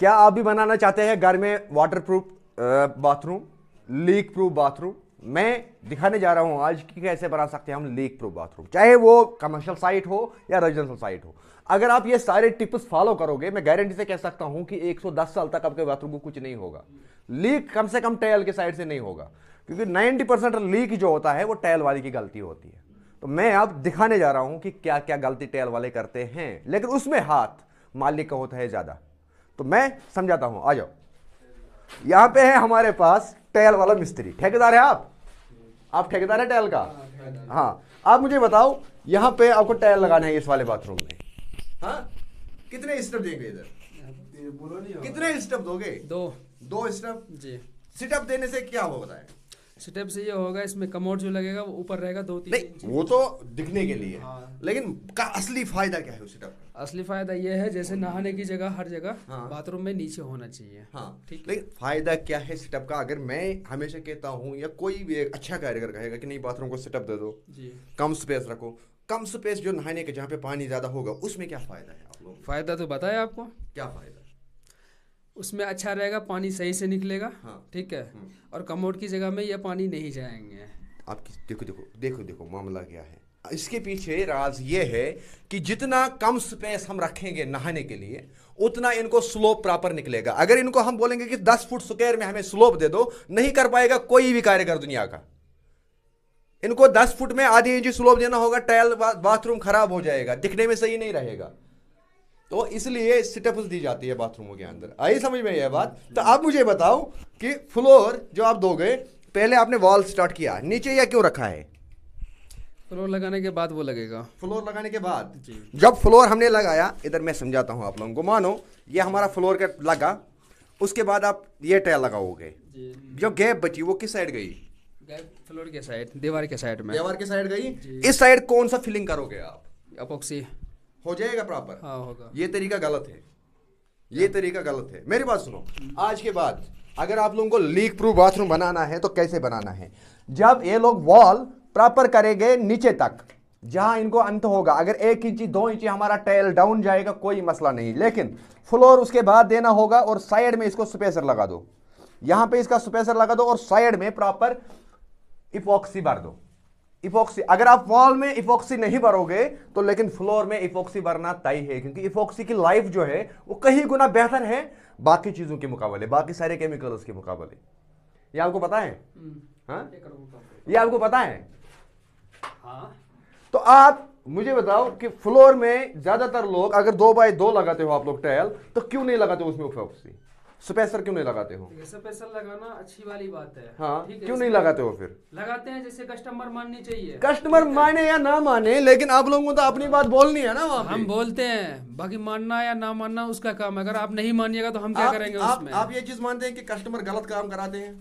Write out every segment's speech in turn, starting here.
क्या आप भी बनाना चाहते हैं घर में waterproof bathroom leak proof bathroom मैं दिखाने जा रहा हूँ आज की कैसे बना सकते हैं हम लीक प्रूफ बाथरूम चाहे वो कमर्शियल साइट हो या रेजिडेंशियल साइट हो अगर आप ये सारे टिप्स फॉलो करोगे मैं गारंटी से कह सकता हूँ कि 110 साल तक आपके बाथरूम को कुछ नहीं होगा लीक कम से कम टैल के साइड से नहीं होगा क्योंकि 90 परसेंट लीक जो होता है वो टैल वाले की गलती होती है तो मैं आप दिखाने जा रहा हूँ कि क्या क्या गलती टैल वाले करते हैं लेकिन उसमें हाथ मालिक का होता है ज़्यादा तो मैं समझाता हूं आ जाओ यहां पे है हमारे पास टैल वाला मिस्त्री ठेकेदार है आप आप ठेकेदार है टैल का हाँ आप मुझे बताओ यहां पे आपको टैल लगाना है इस वाले बाथरूम में हाँ कितने स्टेप देंगे इधर कितने स्टेप दोगे दो दो स्टेप जी सिटअप देने से क्या होता है स्टेप से ये होगा इसमें कमोड जो लगेगा वो ऊपर रहेगा दो तीन नहीं वो तो दिखने के लिए हाँ। लेकिन का असली फायदा क्या है उस सेटअप का असली फायदा ये है जैसे नहाने की जगह हर जगह हाँ। बाथरूम में नीचे होना चाहिए हाँ ठीक लेकिन फायदा क्या है सेटअप का अगर मैं हमेशा कहता हूँ या कोई भी एक अच्छा कारीगर कहेगा कि नहीं बाथरूम को सेटअप दे दो कम स्पेस रखो कम स्पेस जो नहाने के जहाँ पे पानी ज्यादा होगा उसमें क्या फायदा है आप लोग फायदा तो बताया आपको क्या फायदा उसमें अच्छा रहेगा पानी सही से निकलेगा हाँ। ठीक है हम्म। और कमोड की जगह में यह पानी नहीं जाएंगे आपकी देखो देखो देखो देखो मामला क्या है इसके पीछे राज ये है कि जितना कम स्पेस हम रखेंगे नहाने के लिए उतना इनको स्लोप प्रॉपर निकलेगा अगर इनको हम बोलेंगे कि 10 फुट स्क्वायर में हमें स्लोप दे दो नहीं कर पाएगा कोई भी कार्यकर दुनिया का इनको 10 फुट में आधी इंच स्लोप देना होगा टाइल बाथरूम खराब हो जाएगा दिखने में सही नहीं रहेगा तो इसलिए सिटअप्स दी जाती है बाथरूमों के अंदर आई समझ में यह बात तो आप मुझे बताओ कि फ्लोर जो आप दोगे पहले आपने वॉल स्टार्ट किया नीचे या क्यों रखा है फ्लोर लगाने के बाद वो लगेगा फ्लोर लगाने के बाद जी जब फ्लोर हमने लगाया इधर मैं समझाता हूँ आप लोगों को मानो ये हमारा फ्लोर का लगा उसके बाद आप ये टाइल लगाओगे जो गैप बची वो किस साइड गई फ्लोर के साइड दीवार के साइड में दीवार के साइड गई इस साइड कौन सा फिलिंग करोगे आप अपॉक्सी हो जाएगा प्रॉपर हाँ होगा ये तरीका गलत है ये तरीका गलत है मेरी बात सुनो हम्म। आज के बाद अगर आप लोगों को लीक प्रूफ बाथरूम बनाना है तो कैसे बनाना है जब ये लोग वॉल प्रॉपर करेंगे नीचे तक जहां इनको अंत होगा अगर एक इंची दो इंची हमारा टेल डाउन जाएगा कोई मसला नहीं लेकिन फ्लोर उसके बाद देना होगा और साइड में इसको स्पेसर लगा दो यहां पे इसका स्पेसर लगा दो और साइड में प्रॉपर इपॉक्सी भर दो इपोक्सी अगर आप वॉल में इपोक्सी नहीं भरोगे तो लेकिन फ्लोर में इपोक्सी भरना तय है क्योंकि इपोक्सी की लाइफ जो है वो कहीं गुना बेहतर है बाकी चीज़ों के मुकाबले बाकी सारे केमिकल्स के मुकाबले ये आपको पता है हम्म। हाँ? ये आपको पता है हाँ। तो आप मुझे बताओ कि फ्लोर में ज़्यादातर लोग अगर दो बाय दो लगाते हो आप लोग टैल तो क्यों नहीं लगाते उसमें इपोक्सी स्पेशल क्यों नहीं लगाते हो स्पेशल लगाना अच्छी वाली बात है हाँ क्यों नहीं लगाते हो फिर लगाते हैं जैसे कस्टमर माननी चाहिए कस्टमर माने या ना माने लेकिन आप लोगों को तो अपनी बात बोलनी है ना हम बोलते हैं बाकी मानना या ना मानना उसका काम है अगर आप नहीं मानिएगा तो हम क्या करेंगे आप ये चीज मानते हैं की कस्टमर गलत काम कराते हैं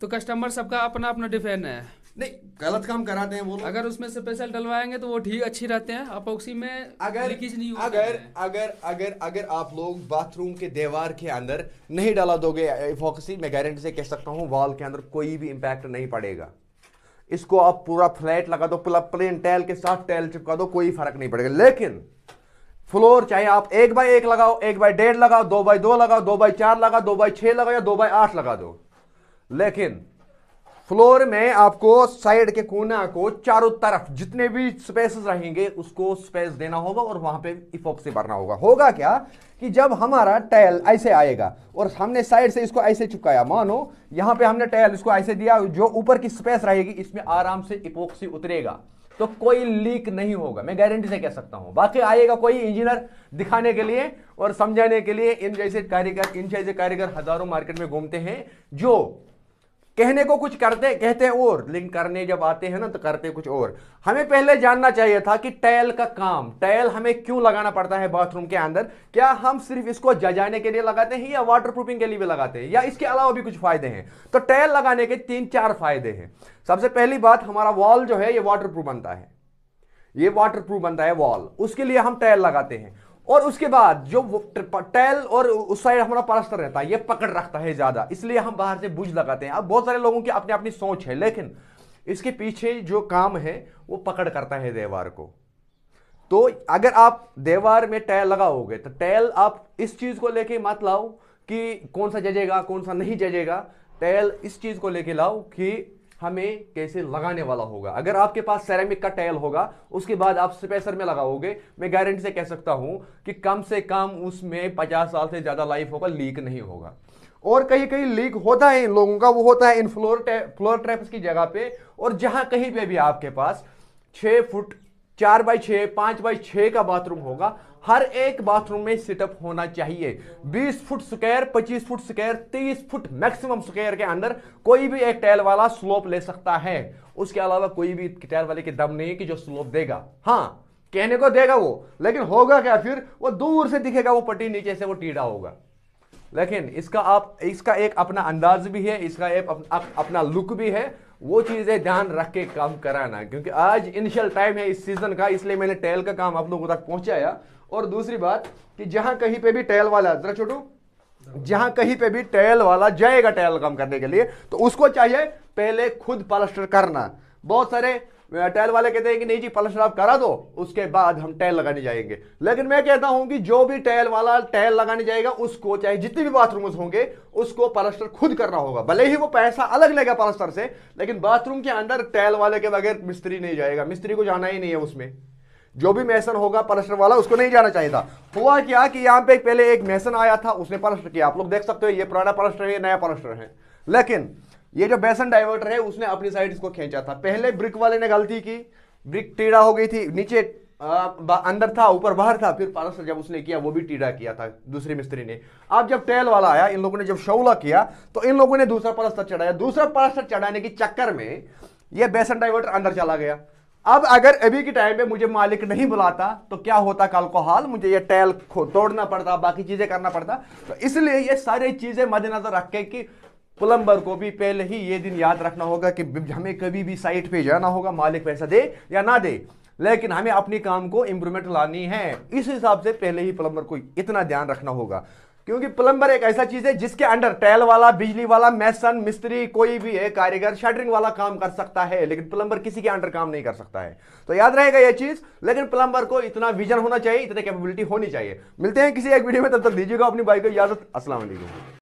तो कस्टमर सबका अपना अपना डिफेंड है नहीं गलत काम कराते हैं वो अगर उसमें से पैसा डलवाएंगे तो वो ठीक अच्छी रहते हैं अपोक्सी में अगर नहीं अगर अगर अगर अगर अगर आप लोग बाथरूम के दीवार के अंदर नहीं डाला दोगे अपोक्सी मैं गारंटी से कह सकता हूँ वॉल के अंदर कोई भी इम्पैक्ट नहीं पड़ेगा इसको आप पूरा फ्लैट लगा दो पूरा प्लेन टैल के साथ टैल चिपका दो कोई फर्क नहीं पड़ेगा लेकिन फ्लोर चाहे आप एक बाय एक लगाओ एक बाय डेढ़ लगाओ दो बाय दो लगाओ दो बाय चार लगाओ दो बाय छः लगाओ या दो बाय आठ लगा दो लेकिन फ्लोर में आपको साइड के कोना को चारों तरफ जितने भी स्पेसेस रहेंगे उसको स्पेस देना होगा और वहां पे इफोप से भरना होगा होगा क्या कि जब हमारा टैल ऐसे आएगा और हमने साइड से इसको ऐसे चुकाया मानो यहां पे हमने टैल इसको ऐसे दिया जो ऊपर की स्पेस रहेगी इसमें आराम से इपोक्सी उतरेगा तो कोई लीक नहीं होगा मैं गारंटी से कह सकता हूं बाकी आएगा कोई इंजीनियर दिखाने के लिए और समझाने के लिए इन जैसे कारीगर इन जैसे कारीगर हजारों मार्केट में घूमते हैं जो कहने को कुछ करते कहते हैं और लेकिन करने जब आते हैं ना तो करते कुछ और हमें पहले जानना चाहिए था कि टैल का काम टैल हमें क्यों लगाना पड़ता है बाथरूम के अंदर क्या हम सिर्फ इसको जजाने के लिए लगाते हैं या वाटर प्रूफिंग के लिए भी लगाते हैं या इसके अलावा भी कुछ फायदे हैं तो टैल लगाने के तीन चार फायदे हैं सबसे पहली बात हमारा वॉल जो है ये वाटर प्रूफ बनता है ये वाटर प्रूफ बनता है वॉल उसके लिए हम टैल लगाते हैं और उसके बाद जो टेल और उस साइड हमारा पलस्तर रहता है ये पकड़ रखता है ज़्यादा इसलिए हम बाहर से बुझ लगाते हैं अब बहुत सारे लोगों की अपनी अपनी सोच है लेकिन इसके पीछे जो काम है वो पकड़ करता है देवार को तो अगर आप देवार में टैल लगाओगे तो टैल आप इस चीज़ को लेके मत लाओ कि कौन सा जजेगा कौन सा नहीं जजेगा टैल इस चीज़ को लेके लाओ कि हमें कैसे लगाने वाला होगा अगर आपके पास सेरेमिक का टैल होगा उसके बाद आप स्पेसर में लगाओगे मैं गारंटी से कह सकता हूं कि कम से कम उसमें पचास साल से ज़्यादा लाइफ होगा लीक नहीं होगा और कहीं कहीं लीक होता है इन लोगों का वो होता है इन फ्लोर फ्लोर ट्रैप्स की जगह पे और जहां कहीं पे भी आपके पास छः फुट चार बाई छ पांच बाई छ का बाथरूम होगा हर एक बाथरूम में सिटअप होना चाहिए 20 foot square 25 foot square 30 foot maximum square के अंदर कोई भी एक टैल वाला स्लोप ले सकता है उसके अलावा कोई भी टैल वाले के दम नहीं है कि जो स्लोप देगा हाँ कहने को देगा वो लेकिन होगा क्या फिर वो दूर से दिखेगा वो पट्टी नीचे से वो टीढ़ा होगा लेकिन इसका आप इसका एक अपना अंदाज भी है इसका एक अप, अप, अपना लुक भी है वो चीज़ें ध्यान रख के काम कराना क्योंकि आज इनिशियल टाइम है इस सीज़न का इसलिए मैंने टेल का काम आप लोगों तक पहुंचाया और दूसरी बात कि जहां कहीं पे भी टेल वाला जरा छोटू जहां कहीं पे भी टेल वाला जाएगा टेल काम करने के लिए तो उसको चाहिए पहले खुद प्लास्टर करना बहुत सारे टैल वाले कहते हैं कि नहीं जी पलट शराब करा दो उसके बाद हम टैल लगाने जाएंगे लेकिन मैं कहता हूं कि जो भी टैल वाला टैल लगाने जाएगा उसको चाहे जितने भी बाथरूम होंगे उसको पलस्टर खुद करना होगा भले ही वो पैसा अलग लेगा पलस्टर से लेकिन बाथरूम के अंदर टैल वाले के बगैर मिस्त्री नहीं जाएगा मिस्त्री को जाना ही नहीं है उसमें जो भी मैसन होगा पलस्टर वाला उसको नहीं जाना चाहिए था हुआ क्या कि यहाँ पे पहले एक मैसन आया था उसने पलस्टर किया आप लोग देख सकते हो ये पुराना पलस्टर है नया पलस्टर है लेकिन ये जो बेसन डाइवर्टर है उसने अपनी साइड इसको खींचा था पहले ब्रिक वाले ने गलती की ब्रिक टेढ़ा हो गई थी नीचे आ, अंदर था ऊपर बाहर था फिर पारसल जब उसने किया वो भी टीढ़ा किया था दूसरे मिस्त्री ने अब जब टेल वाला आया इन लोगों ने जब शौला किया तो इन लोगों ने दूसरा पलस्तर चढ़ाया दूसरा पलस्तर चढ़ाने के चक्कर में ये बेसन डाइवर्टर अंदर चला गया अब अगर अभी के टाइम पे मुझे मालिक नहीं बुलाता तो क्या होता कल को हाल मुझे ये टैल तोड़ना पड़ता बाकी चीज़ें करना पड़ता तो इसलिए ये सारी चीज़ें मद्देनजर रख के कि प्लम्बर को भी पहले ही ये दिन याद रखना होगा कि हमें कभी भी साइट पे जाना होगा मालिक पैसा दे या ना दे लेकिन हमें अपने काम को इम्प्रूवमेंट लानी है इस हिसाब से पहले ही प्लम्बर को इतना ध्यान रखना होगा क्योंकि प्लम्बर एक ऐसा चीज है जिसके अंडर टैल वाला बिजली वाला मैसन मिस्त्री कोई भी है कारीगर शटरिंग वाला काम कर सकता है लेकिन प्लम्बर किसी के अंडर काम नहीं कर सकता है तो याद रहेगा यह चीज लेकिन प्लम्बर को इतना विजन होना चाहिए इतनी कैपेबिलिटी होनी चाहिए मिलते हैं किसी एक वीडियो में तब तक दीजिएगा अपनी बाइक को इजाजत असला